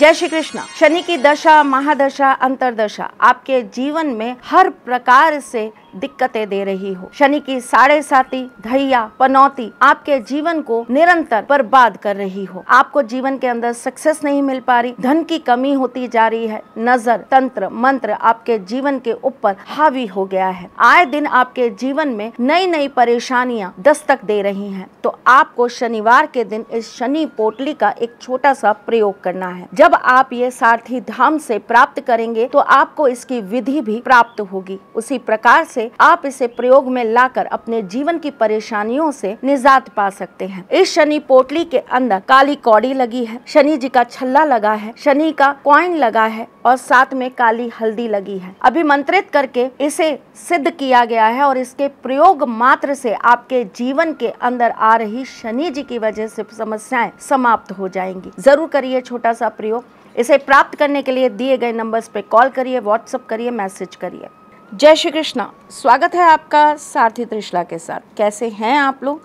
जय श्री कृष्ण शनि की दशा महादशा अंतरदशा आपके जीवन में हर प्रकार से दिक्कतें दे रही हो शनि की साढ़े साथी धैया पनौती आपके जीवन को निरंतर बर्बाद कर रही हो आपको जीवन के अंदर सक्सेस नहीं मिल पा रही धन की कमी होती जा रही है नजर तंत्र मंत्र आपके जीवन के ऊपर हावी हो गया है आए दिन आपके जीवन में नई नई परेशानियां दस्तक दे रही हैं तो आपको शनिवार के दिन इस शनि पोटली का एक छोटा सा प्रयोग करना है जब आप ये सारथी धाम से प्राप्त करेंगे तो आपको इसकी विधि भी प्राप्त होगी उसी प्रकार से आप इसे प्रयोग में लाकर अपने जीवन की परेशानियों से निजात पा सकते हैं इस शनि पोटली के अंदर काली कौड़ी लगी है शनि जी का छल्ला लगा है शनि का क्वाइन लगा है और साथ में काली हल्दी लगी है अभिमंत्रित करके इसे सिद्ध किया गया है और इसके प्रयोग मात्र से आपके जीवन के अंदर आ रही शनि जी की वजह से समस्याएं समाप्त हो जाएंगी जरूर करिए छोटा सा प्रयोग इसे प्राप्त करने के लिए दिए गए नंबर्स पे कॉल करिए व्हाट्सअप करिए मैसेज करिए जय श्री कृष्णा स्वागत है आपका सारथी त्रिशला के साथ कैसे हैं आप लोग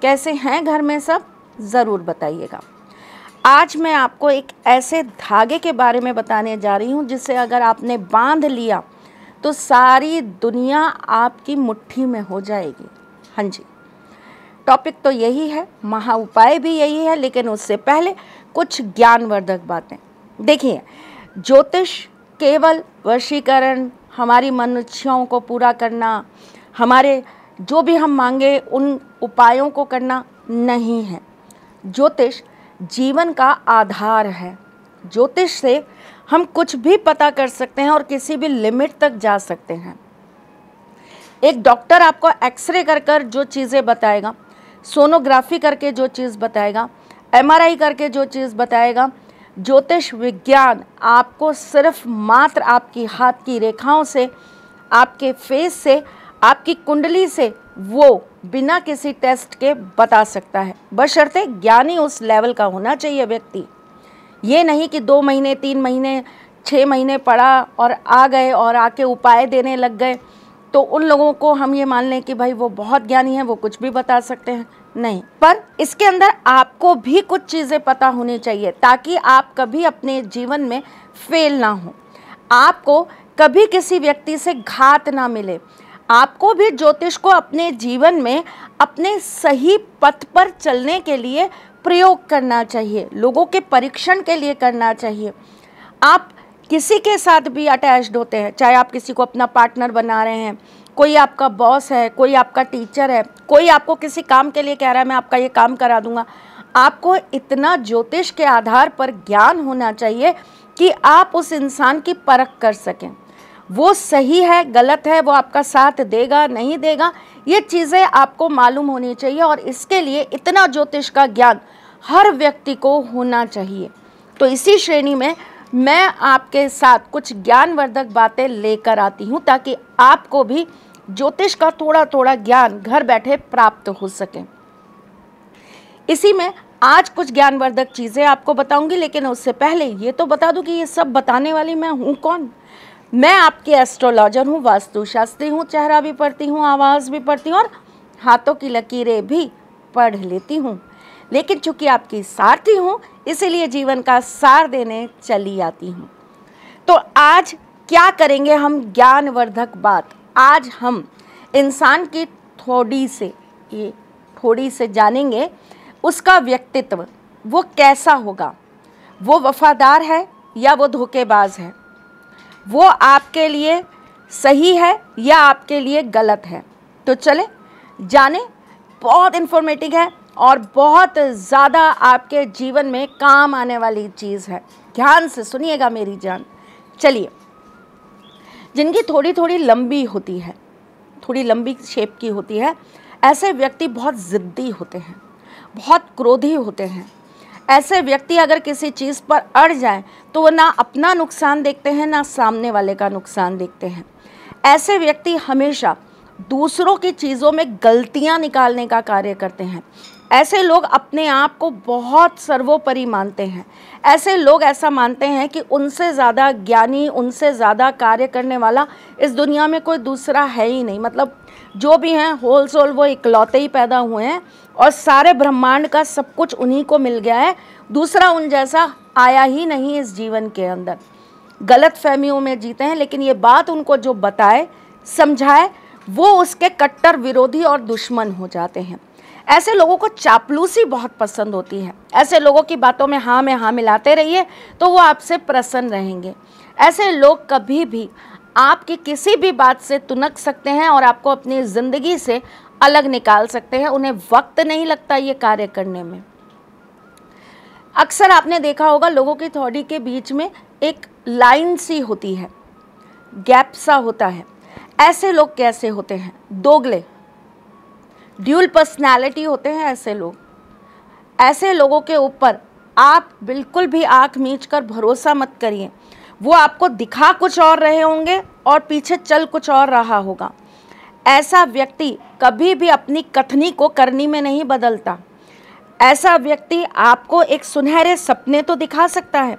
कैसे हैं घर में सब ज़रूर बताइएगा आज मैं आपको एक ऐसे धागे के बारे में बताने जा रही हूँ जिसे अगर आपने बांध लिया तो सारी दुनिया आपकी मुट्ठी में हो जाएगी हाँ जी टॉपिक तो यही है महा उपाय भी यही है लेकिन उससे पहले कुछ ज्ञानवर्धक बातें देखिए ज्योतिष केवल वशीकरण हमारी मनुष्यों को पूरा करना हमारे जो भी हम मांगे उन उपायों को करना नहीं है ज्योतिष जीवन का आधार है ज्योतिष से हम कुछ भी पता कर सकते हैं और किसी भी लिमिट तक जा सकते हैं एक डॉक्टर आपको एक्सरे कर कर जो चीज़ें बताएगा सोनोग्राफी करके जो चीज़ बताएगा एमआरआई करके जो चीज़ बताएगा ज्योतिष विज्ञान आपको सिर्फ मात्र आपकी हाथ की रेखाओं से आपके फेस से आपकी कुंडली से वो बिना किसी टेस्ट के बता सकता है बशर्ते ज्ञानी उस लेवल का होना चाहिए व्यक्ति ये नहीं कि दो महीने तीन महीने छः महीने पढ़ा और आ गए और आके उपाय देने लग गए तो उन लोगों को हम ये मान लें कि भाई वो बहुत ज्ञानी हैं वो कुछ भी बता सकते हैं नहीं पर इसके अंदर आपको भी कुछ चीज़ें पता होनी चाहिए ताकि आप कभी अपने जीवन में फेल ना हो आपको कभी किसी व्यक्ति से घात ना मिले आपको भी ज्योतिष को अपने जीवन में अपने सही पथ पर चलने के लिए प्रयोग करना चाहिए लोगों के परीक्षण के लिए करना चाहिए आप किसी के साथ भी अटैच्ड होते हैं चाहे आप किसी को अपना पार्टनर बना रहे हैं कोई आपका बॉस है कोई आपका टीचर है कोई आपको किसी काम के लिए कह रहा है मैं आपका ये काम करा दूंगा आपको इतना ज्योतिष के आधार पर ज्ञान होना चाहिए कि आप उस इंसान की परख कर सकें वो सही है गलत है वो आपका साथ देगा नहीं देगा ये चीज़ें आपको मालूम होनी चाहिए और इसके लिए इतना ज्योतिष का ज्ञान हर व्यक्ति को होना चाहिए तो इसी श्रेणी में मैं आपके साथ कुछ ज्ञानवर्धक बातें लेकर आती हूँ ताकि आपको भी ज्योतिष का थोड़ा थोड़ा ज्ञान घर बैठे प्राप्त हो सके इसी में आज कुछ ज्ञानवर्धक चीज़ें आपको बताऊंगी लेकिन उससे पहले ये तो बता दूं कि ये सब बताने वाली मैं हूँ कौन मैं आपके एस्ट्रोलॉजर हूँ वास्तुशास्त्री हूँ चेहरा भी पढ़ती हूँ आवाज़ भी पढ़ती हूँ और हाथों की लकीरें भी पढ़ लेती हूँ लेकिन चूंकि आपकी सारथी हूँ इसीलिए जीवन का सार देने चली आती हूँ तो आज क्या करेंगे हम ज्ञानवर्धक बात आज हम इंसान की थोड़ी से ये थोड़ी से जानेंगे उसका व्यक्तित्व वो कैसा होगा वो वफादार है या वो धोखेबाज है वो आपके लिए सही है या आपके लिए गलत है तो चले जाने बहुत इन्फॉर्मेटिव है और बहुत ज़्यादा आपके जीवन में काम आने वाली चीज़ है ध्यान से सुनिएगा मेरी जान चलिए जिनकी थोड़ी थोड़ी लंबी होती है थोड़ी लंबी शेप की होती है ऐसे व्यक्ति बहुत ज़िद्दी होते हैं बहुत क्रोधी होते हैं ऐसे व्यक्ति अगर किसी चीज़ पर अड़ जाए तो वो ना अपना नुकसान देखते हैं ना सामने वाले का नुकसान देखते हैं ऐसे व्यक्ति हमेशा दूसरों की चीज़ों में गलतियां निकालने का कार्य करते हैं ऐसे लोग अपने आप को बहुत सर्वोपरि मानते हैं ऐसे लोग ऐसा मानते हैं कि उनसे ज़्यादा ज्ञानी उनसे ज़्यादा कार्य करने वाला इस दुनिया में कोई दूसरा है ही नहीं मतलब जो भी हैं होल सोल वो इकलौते ही पैदा हुए हैं और सारे ब्रह्मांड का सब कुछ उन्हीं को मिल गया है दूसरा उन जैसा आया ही नहीं इस जीवन के अंदर गलत फहमियों में जीते हैं लेकिन ये बात उनको जो बताए समझाए वो उसके कट्टर विरोधी और दुश्मन हो जाते हैं ऐसे लोगों को चापलूसी बहुत पसंद होती है ऐसे लोगों की बातों में हाँ में हाँ मिलाते रहिए तो वो आपसे प्रसन्न रहेंगे ऐसे लोग कभी भी आपकी किसी भी बात से तुनक सकते हैं और आपको अपनी ज़िंदगी से अलग निकाल सकते हैं उन्हें वक्त नहीं लगता ये कार्य करने में अक्सर आपने देखा होगा लोगों की थॉडी के बीच में एक लाइन सी होती है गैप सा होता है ऐसे लोग कैसे होते हैं दोगले ड्यूल पर्सनैलिटी होते हैं ऐसे लोग ऐसे लोगों के ऊपर आप बिल्कुल भी आंख मीच कर भरोसा मत करिए वो आपको दिखा कुछ और रहे होंगे और पीछे चल कुछ और रहा होगा ऐसा व्यक्ति कभी भी अपनी कथनी को करनी में नहीं बदलता ऐसा व्यक्ति आपको एक सुनहरे सपने तो दिखा सकता है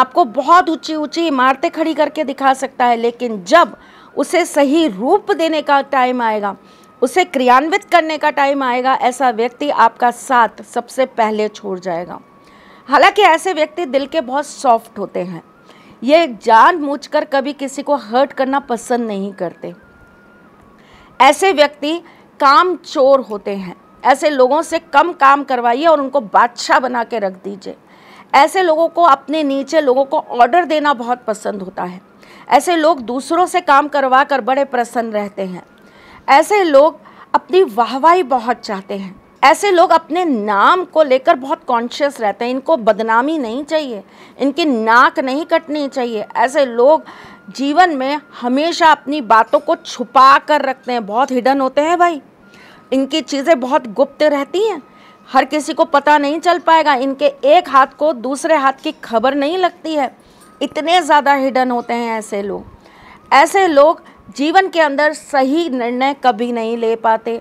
आपको बहुत ऊंची ऊंची इमारतें खड़ी करके दिखा सकता है लेकिन जब उसे सही रूप देने का टाइम आएगा उसे क्रियान्वित करने का टाइम आएगा ऐसा व्यक्ति आपका साथ सबसे पहले छोड़ जाएगा हालांकि ऐसे व्यक्ति दिल के बहुत सॉफ्ट होते हैं ये मूझ कभी किसी को हर्ट करना पसंद नहीं करते ऐसे व्यक्ति काम चोर होते हैं ऐसे लोगों से कम काम करवाइए और उनको बादशाह बना के रख दीजिए ऐसे लोगों को अपने नीचे लोगों को ऑर्डर देना बहुत पसंद होता है ऐसे लोग दूसरों से काम करवा कर बड़े प्रसन्न रहते हैं ऐसे लोग अपनी वाहवाही बहुत चाहते हैं ऐसे लोग अपने नाम को लेकर बहुत कॉन्शियस रहते हैं इनको बदनामी नहीं चाहिए इनकी नाक नहीं कटनी चाहिए ऐसे लोग जीवन में हमेशा अपनी बातों को छुपा कर रखते हैं बहुत हिडन होते हैं भाई इनकी चीज़ें बहुत गुप्त रहती हैं हर किसी को पता नहीं चल पाएगा इनके एक हाथ को दूसरे हाथ की खबर नहीं लगती है इतने ज़्यादा हिडन होते हैं ऐसे लोग ऐसे लोग जीवन के अंदर सही निर्णय कभी नहीं ले पाते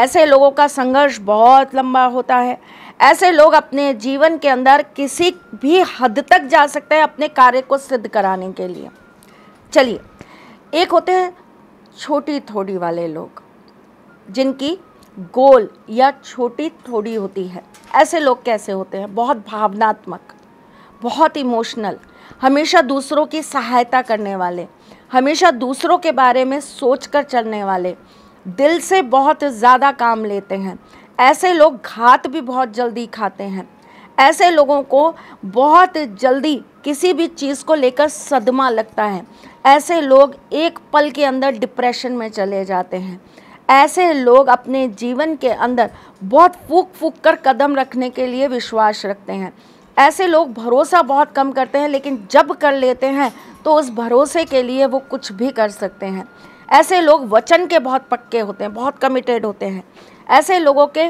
ऐसे लोगों का संघर्ष बहुत लंबा होता है ऐसे लोग अपने जीवन के अंदर किसी भी हद तक जा सकते हैं अपने कार्य को सिद्ध कराने के लिए चलिए एक होते हैं छोटी थोड़ी वाले लोग जिनकी गोल या छोटी थोड़ी होती है ऐसे लोग कैसे होते हैं बहुत भावनात्मक बहुत इमोशनल हमेशा दूसरों की सहायता करने वाले हमेशा दूसरों के बारे में सोच कर चलने वाले दिल से बहुत ज़्यादा काम लेते हैं ऐसे लोग घात भी बहुत जल्दी खाते हैं ऐसे लोगों को बहुत जल्दी किसी भी चीज़ को लेकर सदमा लगता है ऐसे लोग एक पल के अंदर डिप्रेशन में चले जाते हैं ऐसे लोग अपने जीवन के अंदर बहुत फूक फूक कर कदम रखने के लिए विश्वास रखते हैं ऐसे लोग भरोसा बहुत कम करते हैं लेकिन जब कर लेते हैं तो उस भरोसे के लिए वो कुछ भी कर सकते हैं ऐसे लोग वचन के बहुत पक्के होते हैं बहुत कमिटेड होते हैं ऐसे लोगों के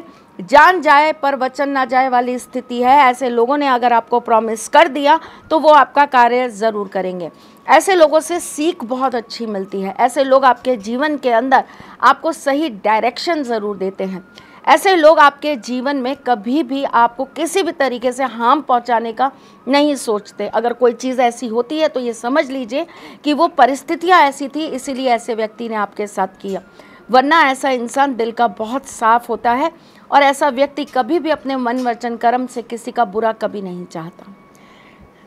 जान जाए पर वचन ना जाए वाली स्थिति है ऐसे लोगों ने अगर आपको प्रॉमिस कर दिया तो वो आपका कार्य ज़रूर करेंगे ऐसे लोगों से सीख बहुत अच्छी मिलती है ऐसे लोग आपके जीवन के अंदर आपको सही डायरेक्शन ज़रूर देते हैं ऐसे लोग आपके जीवन में कभी भी आपको किसी भी तरीके से हार्म पहुंचाने का नहीं सोचते अगर कोई चीज़ ऐसी होती है तो ये समझ लीजिए कि वो परिस्थितियाँ ऐसी थी इसीलिए ऐसे व्यक्ति ने आपके साथ किया वरना ऐसा इंसान दिल का बहुत साफ होता है और ऐसा व्यक्ति कभी भी अपने मन वचन कर्म से किसी का बुरा कभी नहीं चाहता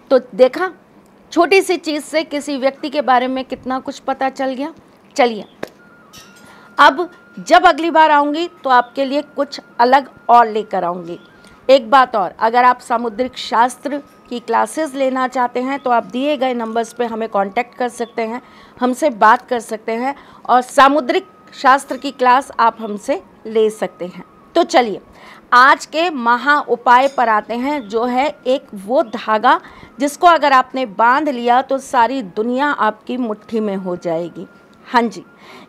तो देखा छोटी सी चीज़ से किसी व्यक्ति के बारे में कितना कुछ पता चल गया चलिए अब जब अगली बार आऊँगी तो आपके लिए कुछ अलग और लेकर आऊँगी एक बात और अगर आप सामुद्रिक शास्त्र की क्लासेस लेना चाहते हैं तो आप दिए गए नंबर्स पे हमें कांटेक्ट कर सकते हैं हमसे बात कर सकते हैं और सामुद्रिक शास्त्र की क्लास आप हमसे ले सकते हैं तो चलिए आज के महा उपाय पर आते हैं जो है एक वो धागा जिसको अगर आपने बांध लिया तो सारी दुनिया आपकी मुट्ठी में हो जाएगी हाँ जी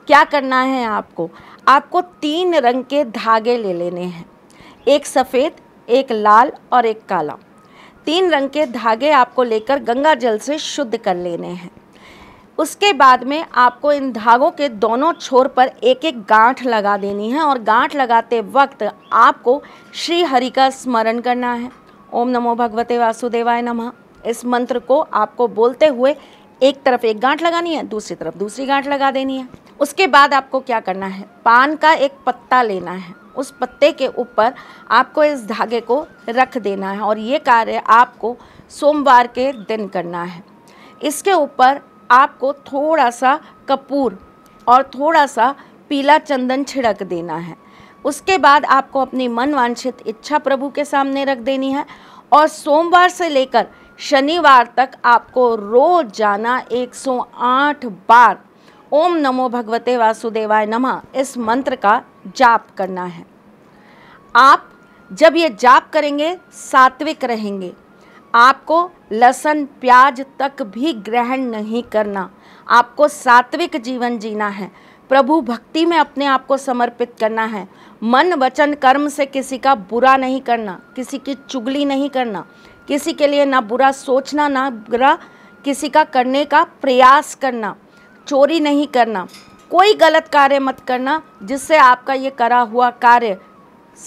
क्या करना है आपको आपको तीन रंग के धागे ले लेने हैं एक सफ़ेद एक लाल और एक काला तीन रंग के धागे आपको लेकर गंगा जल से शुद्ध कर लेने हैं उसके बाद में आपको इन धागों के दोनों छोर पर एक एक गांठ लगा देनी है और गांठ लगाते वक्त आपको श्री हरि का स्मरण करना है ओम नमो भगवते वासुदेवाय नमः इस मंत्र को आपको बोलते हुए एक तरफ एक गांठ लगानी है दूसरी तरफ दूसरी गांठ लगा देनी है उसके बाद आपको क्या करना है पान का एक पत्ता लेना है उस पत्ते के ऊपर आपको इस धागे को रख देना है और ये कार्य आपको सोमवार के दिन करना है इसके ऊपर आपको थोड़ा सा कपूर और थोड़ा सा पीला चंदन छिड़क देना है उसके बाद आपको अपनी मनवांछित इच्छा प्रभु के सामने रख देनी है और सोमवार से लेकर शनिवार तक आपको रोज जाना 108 बार ओम नमो भगवते वासुदेवाय नमः इस मंत्र का जाप करना है आप जब ये जाप करेंगे सात्विक रहेंगे आपको लसन प्याज तक भी ग्रहण नहीं करना आपको सात्विक जीवन जीना है प्रभु भक्ति में अपने आप को समर्पित करना है मन वचन कर्म से किसी का बुरा नहीं करना किसी की चुगली नहीं करना किसी के लिए ना बुरा सोचना ना बुरा किसी का करने का प्रयास करना चोरी नहीं करना कोई गलत कार्य मत करना जिससे आपका ये करा हुआ कार्य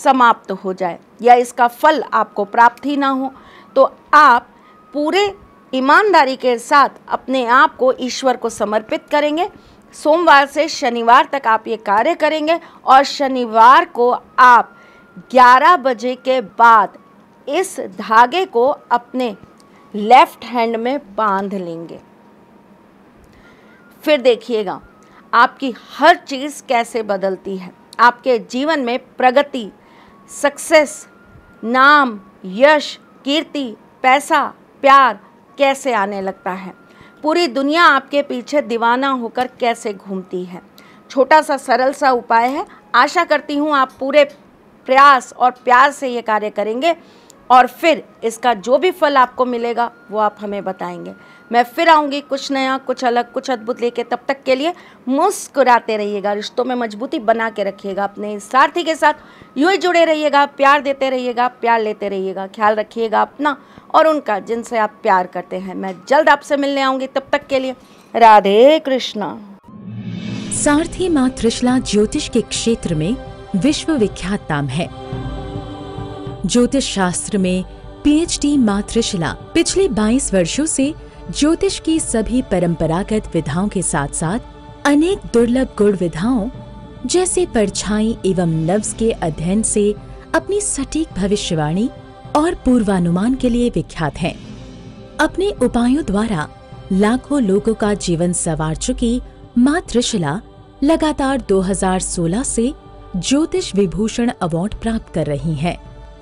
समाप्त हो जाए या इसका फल आपको प्राप्त ही ना हो तो आप पूरे ईमानदारी के साथ अपने आप को ईश्वर को समर्पित करेंगे सोमवार से शनिवार तक आप ये कार्य करेंगे और शनिवार को आप 11 बजे के बाद इस धागे को अपने लेफ्ट हैंड में बांध लेंगे फिर देखिएगा आपकी हर चीज़ कैसे बदलती है आपके जीवन में प्रगति सक्सेस नाम यश कीर्ति पैसा प्यार कैसे आने लगता है पूरी दुनिया आपके पीछे दीवाना होकर कैसे घूमती है छोटा सा सरल सा उपाय है आशा करती हूँ आप पूरे प्रयास और प्यार से ये कार्य करेंगे और फिर इसका जो भी फल आपको मिलेगा वो आप हमें बताएंगे मैं फिर आऊँगी कुछ नया कुछ अलग कुछ अद्भुत लेके तब तक के लिए मुस्कुराते रहिएगा रिश्तों में मजबूती बना के रखिएगा अपने सारथी के साथ यूँ ही जुड़े रहिएगा प्यार देते रहिएगा प्यार लेते रहिएगा ख्याल रखिएगा अपना और उनका जिनसे आप प्यार करते हैं मैं जल्द आपसे मिलने आऊँगी तब तक के लिए राधे कृष्णा सारथी माँ त्रिशला ज्योतिष के क्षेत्र में विश्व विख्यात नाम है ज्योतिष शास्त्र में पीएचडी मातृशिला पिछले 22 वर्षों से ज्योतिष की सभी परंपरागत विधाओं के साथ साथ अनेक दुर्लभ गुण विधाओं जैसे परछाई एवं नव्स के अध्ययन से अपनी सटीक भविष्यवाणी और पूर्वानुमान के लिए विख्यात हैं। अपने उपायों द्वारा लाखों लोगों का जीवन संवार चुकी मातृशिला लगातार 2016 से ज्योतिष विभूषण अवार्ड प्राप्त कर रही हैं।